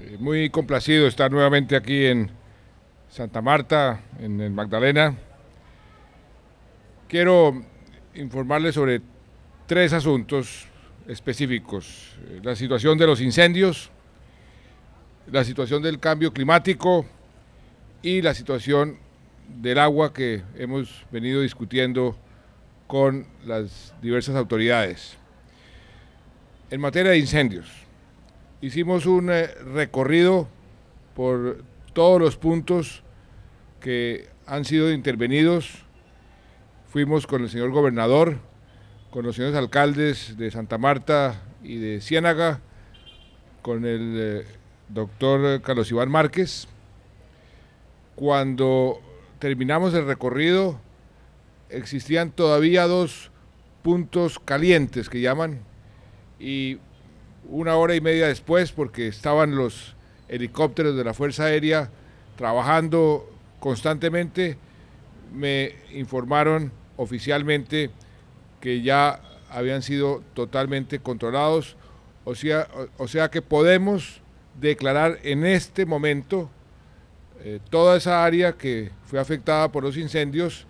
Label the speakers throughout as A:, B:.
A: Eh, muy complacido estar nuevamente aquí en Santa Marta, en Magdalena. Quiero informarles sobre tres asuntos específicos. Eh, la situación de los incendios, la situación del cambio climático y la situación del agua que hemos venido discutiendo con las diversas autoridades. En materia de incendios, hicimos un eh, recorrido por todos los puntos que han sido intervenidos. Fuimos con el señor gobernador, con los señores alcaldes de Santa Marta y de Ciénaga, con el eh, doctor Carlos Iván Márquez. Cuando terminamos el recorrido, existían todavía dos puntos calientes que llaman y una hora y media después, porque estaban los helicópteros de la Fuerza Aérea trabajando constantemente, me informaron oficialmente que ya habían sido totalmente controlados, o sea, o, sea que podemos declarar en este momento eh, toda esa área que fue afectada por los incendios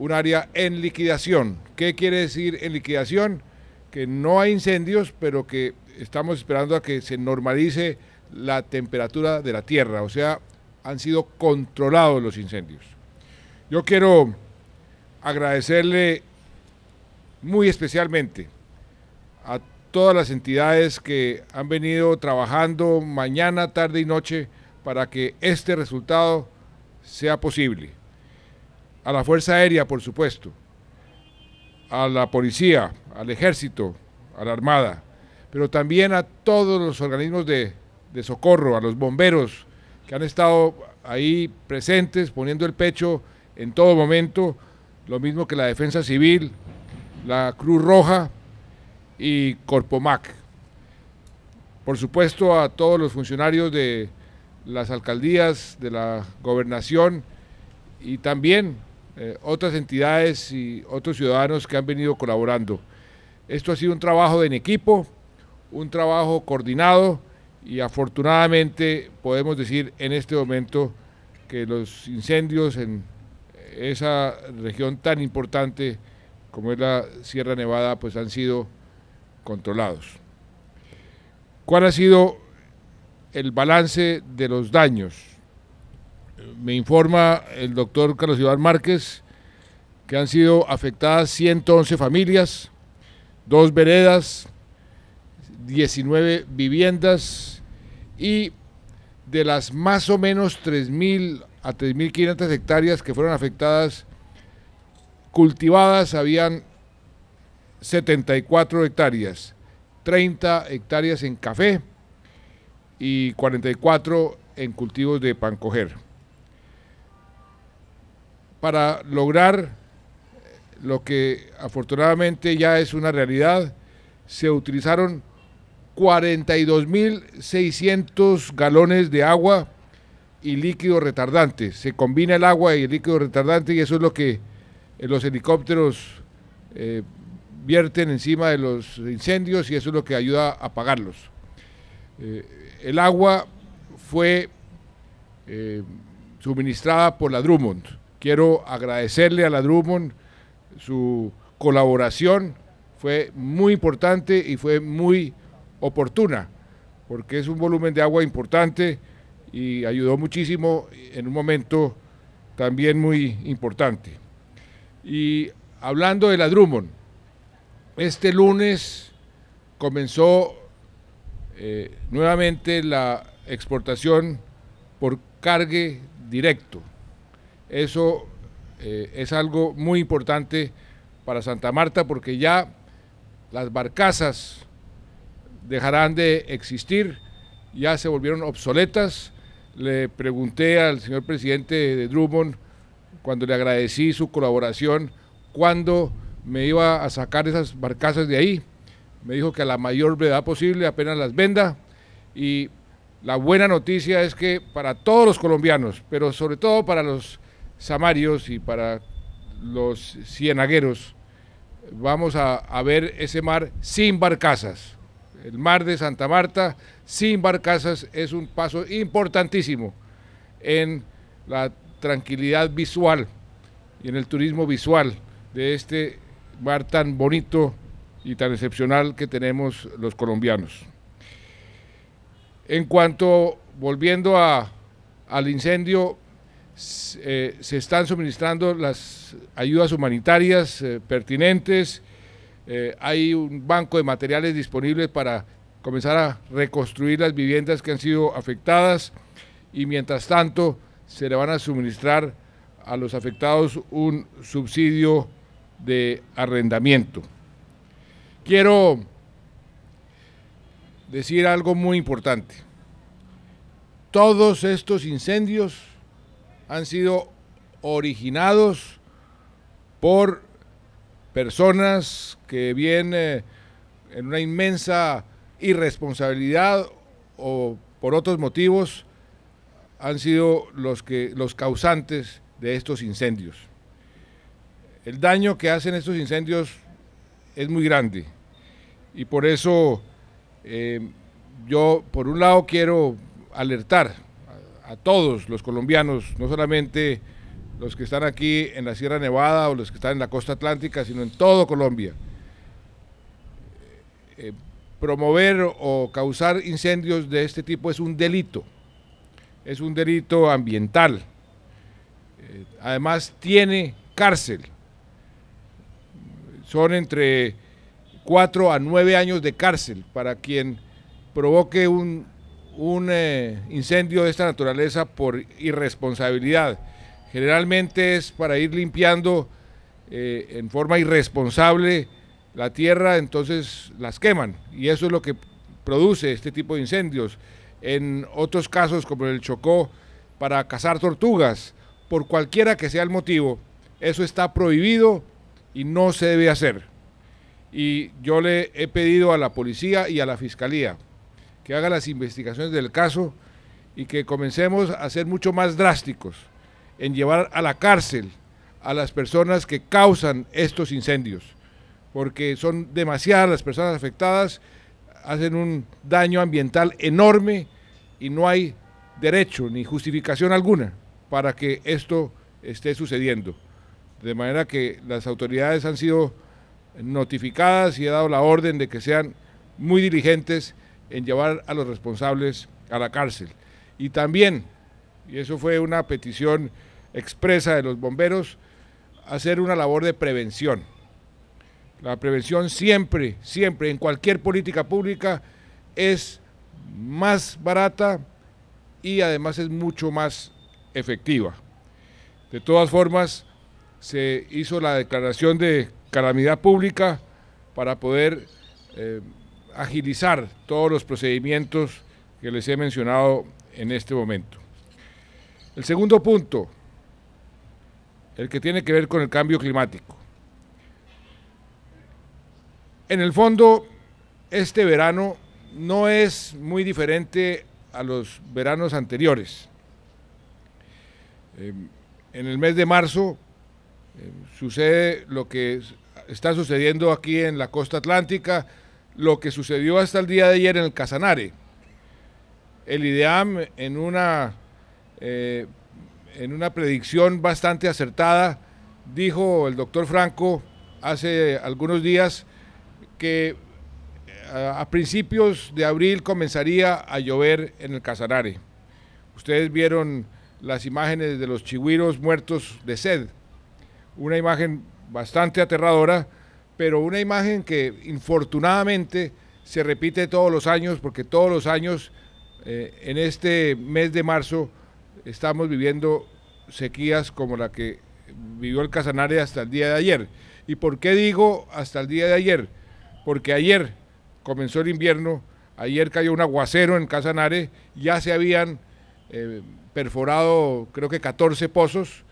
A: un área en liquidación. ¿Qué quiere decir en liquidación? Que no hay incendios, pero que estamos esperando a que se normalice la temperatura de la tierra, o sea, han sido controlados los incendios. Yo quiero agradecerle muy especialmente a todas las entidades que han venido trabajando mañana, tarde y noche para que este resultado sea posible a la Fuerza Aérea, por supuesto, a la policía, al ejército, a la Armada, pero también a todos los organismos de, socorro, a los bomberos que han estado ahí presentes, poniendo el pecho en todo momento, lo mismo que la Defensa Civil, la Cruz Roja y Corpomac. Por supuesto a todos los funcionarios de las alcaldías, de la gobernación y también eh, otras entidades y otros ciudadanos que han venido colaborando. Esto ha sido un trabajo en equipo, un trabajo coordinado y afortunadamente podemos decir en este momento que los incendios en esa región tan importante como es la Sierra Nevada pues han sido controlados. ¿Cuál ha sido el balance de los daños? me informa el doctor Carlos Iván Márquez que han sido afectadas 111 familias, dos veredas, 19 viviendas y de las más o menos 3.000 a 3.500 hectáreas que fueron afectadas, cultivadas habían 74 hectáreas, 30 hectáreas en café y 44 en cultivos de pancoger para lograr lo que afortunadamente ya es una realidad, se utilizaron 42.600 galones de agua y líquido retardante. Se combina el agua y el líquido retardante y eso es lo que eh, los helicópteros eh, vierten encima de los incendios y eso es lo que ayuda a apagarlos. Eh, el agua fue suministrada por la Drummond Quiero agradecerle a la Drummond su colaboración, fue muy importante y fue muy oportuna, porque es un volumen de agua importante y ayudó muchísimo en un momento también muy importante. Y hablando de la Drummond, este lunes comenzó eh, nuevamente la exportación por cargue directo. Eso eh, es algo muy importante para Santa Marta porque ya las barcazas dejarán de existir, ya se volvieron obsoletas. Le pregunté al señor presidente de Drummond, cuando le agradecí su colaboración, cuándo me iba a sacar esas barcazas de ahí. Me dijo que a la mayor brevedad posible, apenas las venda. Y la buena noticia es que para todos los colombianos, pero sobre todo para los samarios y para los cienagueros, vamos a, ver ese mar sin barcazas. El mar de Santa Marta sin barcazas es un paso importantísimo en la tranquilidad visual y en el turismo visual de este mar tan bonito y tan excepcional que tenemos los colombianos. En cuanto, volviendo al incendio, eh, se están suministrando las ayudas humanitarias eh, pertinentes, eh, hay un banco de materiales disponibles para comenzar a reconstruir las viviendas que han sido afectadas y mientras tanto se le van a suministrar a los afectados un subsidio de arrendamiento. Quiero decir algo muy importante. Todos estos incendios han sido originados por personas que vienen eh, en una inmensa irresponsabilidad o por otros motivos han sido los, que, los causantes de estos incendios. El daño que hacen estos incendios es muy grande y por eso eh, yo por un lado quiero alertar a todos los colombianos, no solamente los que están aquí en la Sierra Nevada o los que están en la costa atlántica, sino en todo Colombia. Eh, promover o causar incendios de este tipo es un delito, es un delito ambiental. Eh, además tiene cárcel. Son entre cuatro a nueve años de cárcel para quien provoque un un eh, incendio de esta naturaleza por irresponsabilidad. Generalmente es para ir limpiando eh, en forma irresponsable la tierra, entonces las queman y eso es lo que produce este tipo de incendios. En otros casos como el Chocó, para cazar tortugas, por cualquiera que sea el motivo, eso está prohibido y no se debe hacer. Y yo le he pedido a la policía y a la fiscalía, que haga las investigaciones del caso y que comencemos a ser mucho más drásticos en llevar a la cárcel a las personas que causan estos incendios, porque son demasiadas las personas afectadas, hacen un daño ambiental enorme y no hay derecho ni justificación alguna para que esto esté sucediendo. De manera que las autoridades han sido notificadas y he dado la orden de que sean muy diligentes en llevar a los responsables a la cárcel. Y también, y eso fue una petición expresa de los bomberos, hacer una labor de prevención. La prevención siempre, siempre, en cualquier política pública, es más barata y además es mucho más efectiva. De todas formas, se hizo la declaración de calamidad pública para poder eh, agilizar todos los procedimientos que les he mencionado en este momento. El segundo punto, el que tiene que ver con el cambio climático. En el fondo, este verano no es muy diferente a los veranos anteriores. Eh, en el mes de marzo eh, sucede lo que está sucediendo aquí en la costa atlántica, lo que sucedió hasta el día de ayer en el Casanare. El IDEAM en una, eh, en una predicción bastante acertada dijo el doctor Franco hace algunos días que eh, a, principios de abril comenzaría a llover en el Casanare. Ustedes vieron las imágenes de los chigüiros muertos de sed, una imagen bastante aterradora pero una imagen que infortunadamente se repite todos los años, porque todos los años eh, en este mes de marzo estamos viviendo sequías como la que vivió el Casanare hasta el día de ayer. ¿Y por qué digo hasta el día de ayer? Porque ayer comenzó el invierno, ayer cayó un aguacero en Casanare, ya se habían eh, perforado creo que 14 pozos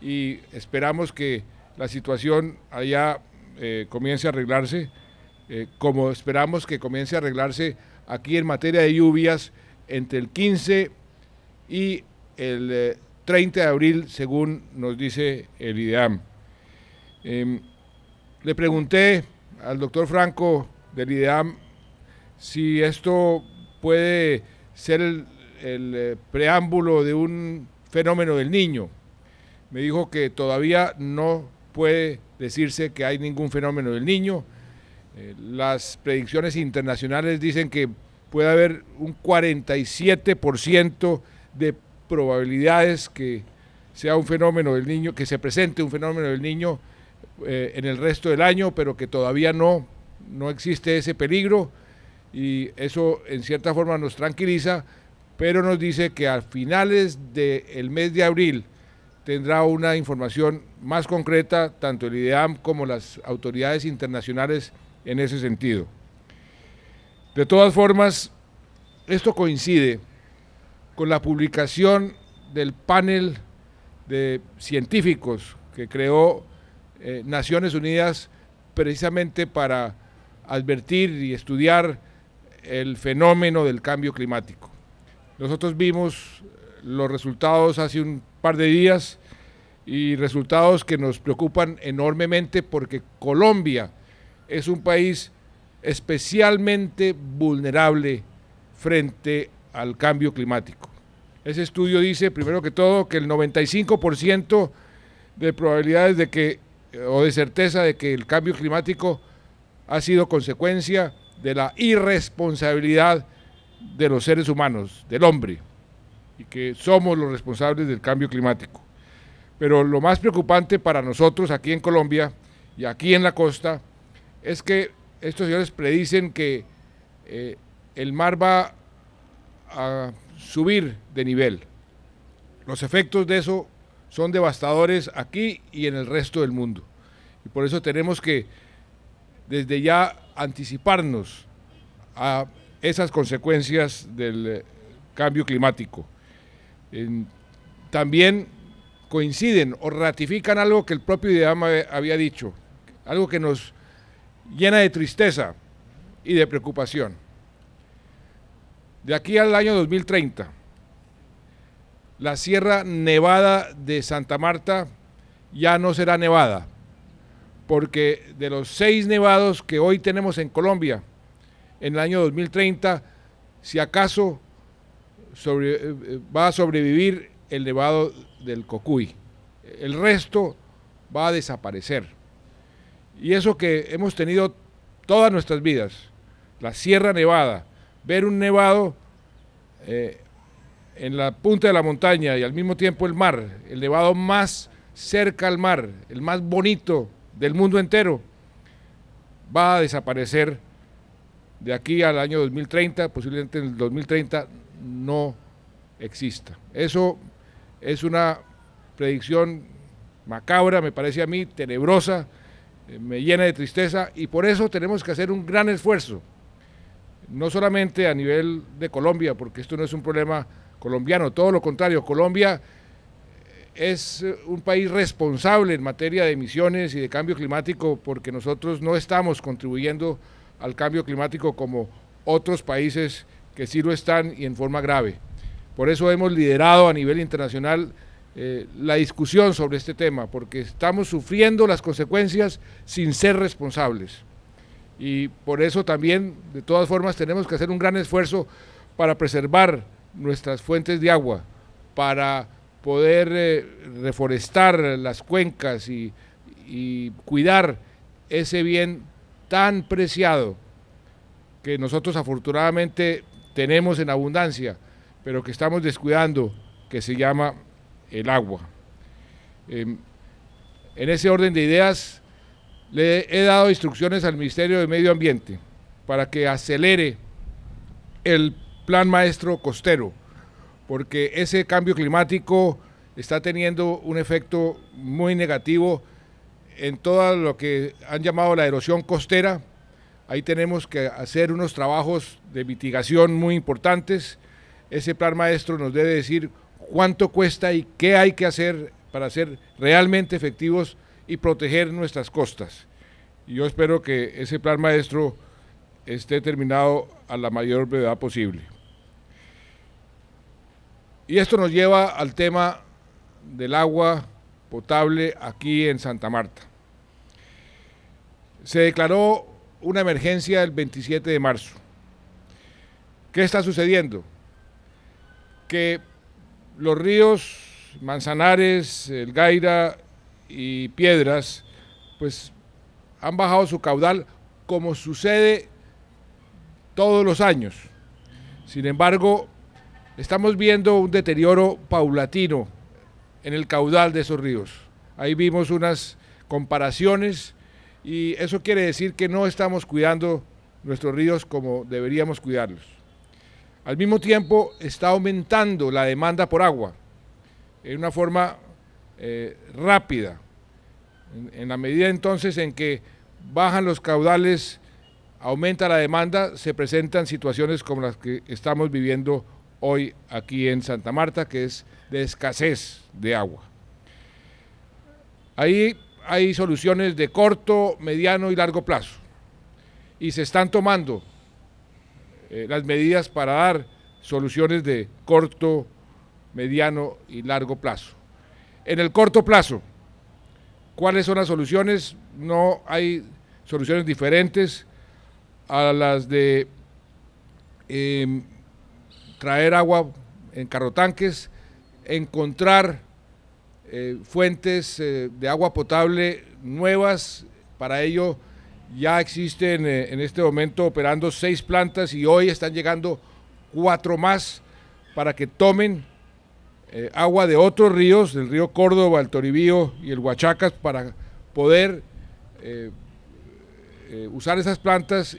A: y esperamos que la situación allá eh, comience a arreglarse, eh, como esperamos que comience a arreglarse aquí en materia de lluvias entre el 15 y el 30 eh, de abril, según nos dice el IDEAM. Em, le pregunté al doctor Franco del IDEAM si esto puede ser el, el preámbulo de un fenómeno del niño. Me dijo que todavía no puede decirse que hay ningún fenómeno del niño. Eh, las predicciones internacionales dicen que puede haber un 47% de probabilidades que sea un fenómeno del niño, que se presente un fenómeno del niño eh, en el resto del año, pero que todavía no, no existe ese peligro y eso en cierta forma nos tranquiliza, pero nos dice que a finales del mes de abril, tendrá una información más concreta, tanto el IDEAM como las autoridades internacionales en ese sentido. De todas formas, esto coincide con la publicación del panel de científicos que creó eh, Naciones Unidas precisamente para advertir y estudiar el fenómeno del cambio climático. Nosotros vimos los resultados hace un de días y resultados que nos preocupan enormemente porque Colombia es un país especialmente vulnerable frente al cambio climático. Ese estudio dice, primero que todo, que el 95% de probabilidades de que, eh, o de certeza de que el cambio climático ha sido consecuencia de la irresponsabilidad de los seres humanos, del hombre y que somos los responsables del cambio climático. Pero lo más preocupante para nosotros aquí en Colombia y aquí en la costa es que estos señores predicen que eh, el mar va a subir de nivel. Los efectos de eso son devastadores aquí y en el resto del mundo. Y por eso tenemos que desde ya anticiparnos a esas consecuencias del eh, cambio climático también coinciden o ratifican algo que el propio Ideama había dicho, algo que nos llena de tristeza y de preocupación. De aquí al año 2030, la Sierra Nevada de Santa Marta ya no será nevada, porque de los seis nevados que hoy tenemos en Colombia, en el año 2030, si acaso eh, eh, va a sobrevivir el nevado del Cocuy. El resto va a desaparecer. Y eso que hemos tenido todas nuestras vidas, la Sierra Nevada, ver un nevado eh, en la punta de la montaña y al mismo tiempo el mar, el nevado más cerca al mar, el más bonito del mundo entero, va a desaparecer de aquí al año 2030, posiblemente en el 2030 no exista. Eso es una predicción macabra, me parece a mí, tenebrosa, eh, me llena de tristeza y por eso tenemos que hacer un gran esfuerzo, no solamente a nivel de Colombia, porque esto no es un problema colombiano, todo lo contrario, Colombia eh, es eh, un país responsable en materia de emisiones y de cambio climático porque nosotros no estamos contribuyendo al cambio climático como otros países que sí lo están y en forma grave. Por eso hemos liderado a nivel internacional eh, la discusión sobre este tema, porque estamos sufriendo las consecuencias sin ser responsables. Y por eso también, de todas formas, tenemos que hacer un gran esfuerzo para preservar nuestras fuentes de agua, para poder eh, reforestar las cuencas y cuidar ese bien tan preciado que nosotros afortunadamente tenemos en abundancia, pero que estamos descuidando, que se llama el agua. Em, en ese orden de ideas, le he dado instrucciones al Ministerio de Medio Ambiente para que acelere el plan maestro costero, porque ese cambio climático está teniendo un efecto muy negativo en todo lo que han llamado la erosión costera, Ahí tenemos que hacer unos trabajos de mitigación muy importantes. Ese plan maestro nos debe decir cuánto cuesta y qué hay que hacer para ser realmente efectivos y proteger nuestras costas. Y yo espero que ese plan maestro esté terminado a la mayor brevedad posible. Y esto nos lleva al tema del agua potable aquí en Santa Marta. Se declaró una emergencia el 27 de marzo. ¿Qué está sucediendo? Que los ríos Manzanares, El Gaira y Piedras, pues han bajado su caudal como sucede todos los años. Sin embargo, estamos viendo un deterioro paulatino en el caudal de esos ríos. Ahí vimos unas comparaciones y eso quiere decir que no estamos cuidando nuestros ríos como deberíamos cuidarlos. Al mismo tiempo está aumentando la demanda por agua en una forma eh, rápida, en, en la medida entonces en que bajan los caudales, aumenta la demanda, se presentan situaciones como las que estamos viviendo hoy aquí en Santa Marta, que es de escasez de agua. Ahí hay soluciones de corto, mediano y largo plazo. Y se están tomando eh, las medidas para dar soluciones de corto, mediano y largo plazo. En el corto plazo, ¿cuáles son las soluciones? No hay soluciones diferentes a las de em, traer agua en carrotanques, encontrar eh, fuentes eh, de agua potable nuevas. Para ello ya existen eh, en este momento operando seis plantas y hoy están llegando cuatro más para que tomen agua de otros ríos, del río Córdoba, el Toribío y el Huachacas, para poder usar esas plantas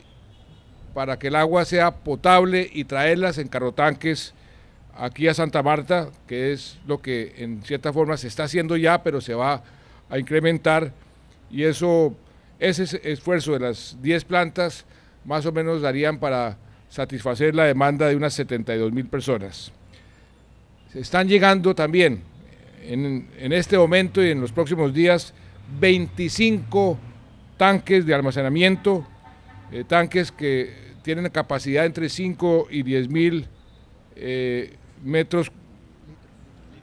A: para que el agua sea potable y traerlas en carrotanques aquí a Santa Marta, que es lo que en cierta forma se está haciendo ya, pero se va a incrementar. Y eso, ese esfuerzo de las 10 plantas más o menos darían para satisfacer la demanda de unas 72 mil personas. Se están llegando también en, este momento y en los próximos días 25 tanques de almacenamiento, eh, tanques que tienen capacidad entre 5 y 10 mil eh, metros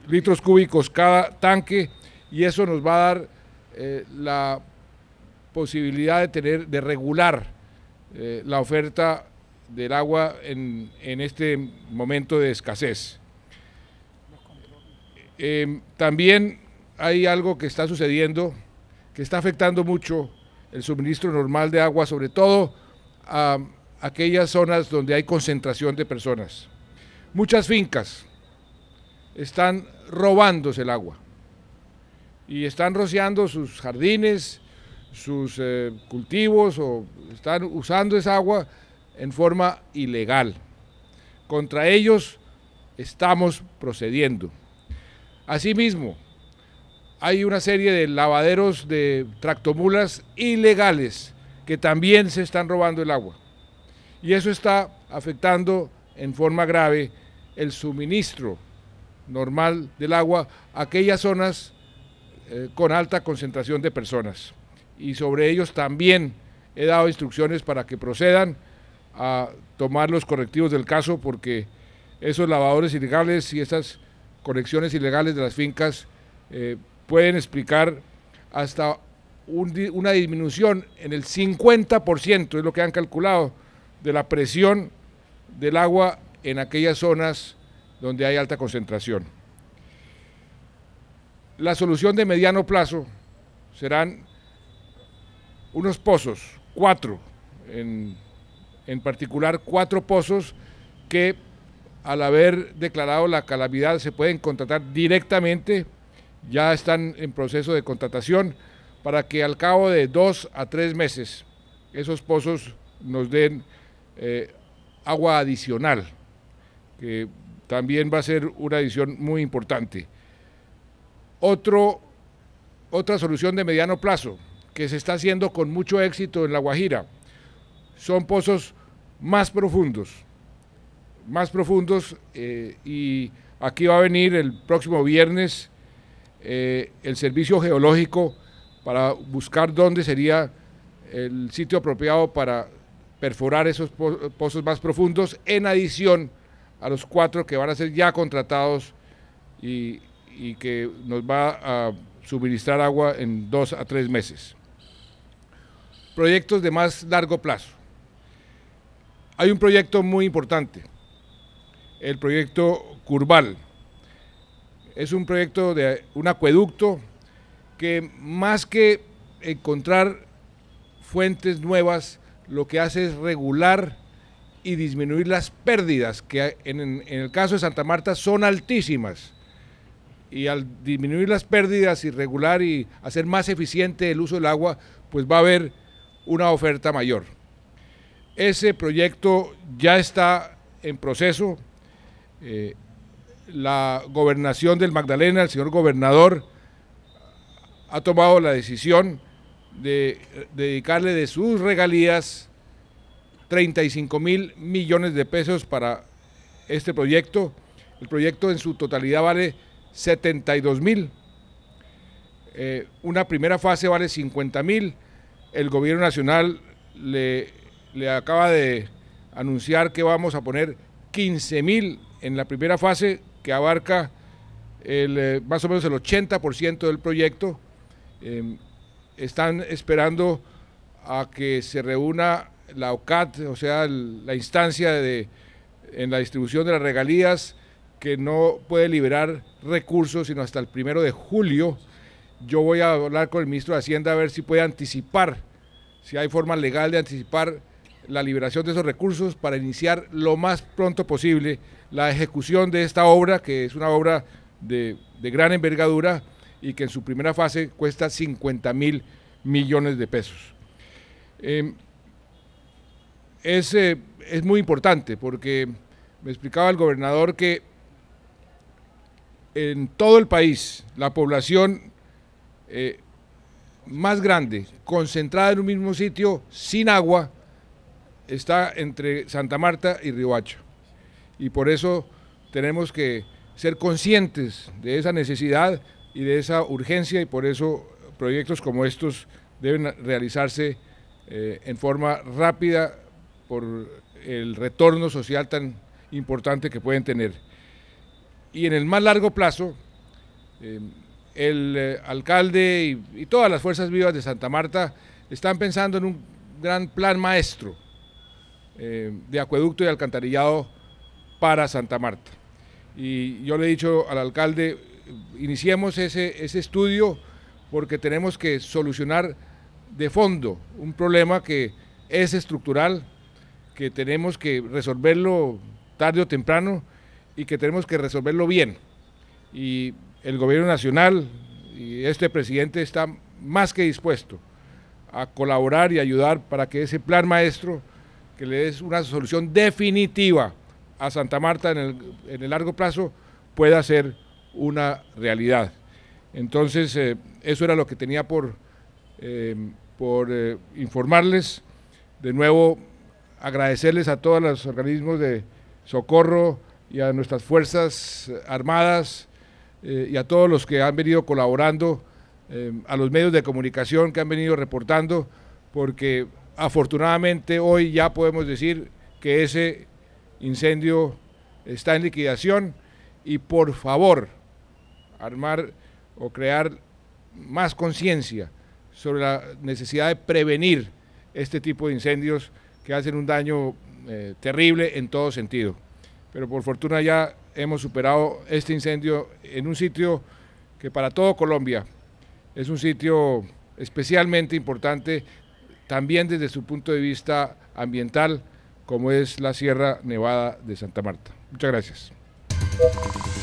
A: litros cúbicos cada tanque y eso nos va a dar eh, la posibilidad de tener de regular eh, la oferta del agua en, en, este momento de escasez. Em, también hay algo que está sucediendo que está afectando mucho el suministro normal de agua, sobre todo a aquellas zonas donde hay concentración de personas. Muchas fincas están robándose el agua y están rociando sus jardines, sus eh, cultivos o están usando esa agua en forma ilegal. Contra ellos estamos procediendo. Asimismo, hay una serie de lavaderos de tractomulas ilegales que también se están robando el agua. Y eso está afectando en forma grave el suministro normal del agua a aquellas zonas eh, con alta concentración de personas. Y sobre ellos también he dado instrucciones para que procedan a tomar los correctivos del caso porque esos lavadores ilegales y esas conexiones ilegales de las fincas eh, pueden explicar hasta una disminución en el 50%, es lo que han calculado, de la presión del agua en aquellas zonas donde hay alta concentración. La solución de mediano plazo serán unos pozos, cuatro, en, particular cuatro pozos que al haber declarado la calamidad se pueden contratar directamente, ya están en proceso de contratación, para que al cabo de dos a tres meses esos pozos nos den eh, agua adicional que también va a ser una edición muy importante. Otro, otra solución de mediano plazo que se está haciendo con mucho éxito en La Guajira son pozos más profundos, más profundos eh, y aquí va a venir el próximo viernes eh, el servicio geológico para buscar dónde sería el sitio apropiado para perforar esos pozos más profundos en adición a los cuatro que van a ser ya contratados y, que nos va a suministrar agua en dos a tres meses. Proyectos de más largo plazo. Hay un proyecto muy importante, el proyecto Curval. Es un proyecto de un acueducto que más que encontrar fuentes nuevas, lo que hace es regular y disminuir las pérdidas, que en, el caso de Santa Marta son altísimas. Y al disminuir las pérdidas y regular y hacer más eficiente el uso del agua, pues va a haber una oferta mayor. Ese proyecto ya está en proceso. Eh, la gobernación del Magdalena, el señor gobernador, ha tomado la decisión de dedicarle de sus regalías 35 mil millones de pesos para este proyecto. El proyecto en su totalidad vale 72 mil. Eh, una primera fase vale 50 mil. El gobierno nacional le, acaba de anunciar que vamos a poner 15 mil en la primera fase que abarca eh, más o menos el 80% del proyecto. Em, están esperando a que se reúna la OCAT, o sea, la instancia de, en la distribución de las regalías, que no puede liberar recursos sino hasta el primero de julio. Yo voy a hablar con el ministro de Hacienda a ver si puede anticipar, si hay forma legal de anticipar la liberación de esos recursos para iniciar lo más pronto posible la ejecución de esta obra, que es una obra de, de gran envergadura y que en su primera fase cuesta 50 mil millones de pesos. Em, es, eh, es muy importante porque me explicaba el gobernador que en todo el país la población eh, más grande, concentrada en un mismo sitio, sin agua, está entre Santa Marta y Riohacha. Y por eso tenemos que ser conscientes de esa necesidad y de esa urgencia y por eso proyectos como estos deben realizarse eh, en forma rápida, por el retorno social tan importante que pueden tener. Y en el más largo plazo, eh, el eh, alcalde y, todas las fuerzas vivas de Santa Marta están pensando en un gran plan maestro eh, de acueducto y alcantarillado para Santa Marta. Y yo le he dicho al alcalde, iniciemos ese, ese estudio porque tenemos que solucionar de fondo un problema que es estructural que tenemos que resolverlo tarde o temprano y que tenemos que resolverlo bien. Y el gobierno nacional y este presidente está más que dispuesto a colaborar y ayudar para que ese plan maestro que le dé una solución definitiva a Santa Marta en el, largo plazo pueda ser una realidad. Entonces, eh, eso era lo que tenía por, eh, por eh, informarles. De nuevo, agradecerles a todos los organismos de socorro y a nuestras fuerzas eh, armadas eh, y a todos los que han venido colaborando, eh, a los medios de comunicación que han venido reportando, porque afortunadamente hoy ya podemos decir que ese incendio está en liquidación y por favor armar o crear más conciencia sobre la necesidad de prevenir este tipo de incendios que hacen un daño eh, terrible en todo sentido. Pero por fortuna ya hemos superado este incendio en un sitio que para todo Colombia es un sitio especialmente importante también desde su punto de vista ambiental, como es la Sierra Nevada de Santa Marta. Muchas gracias.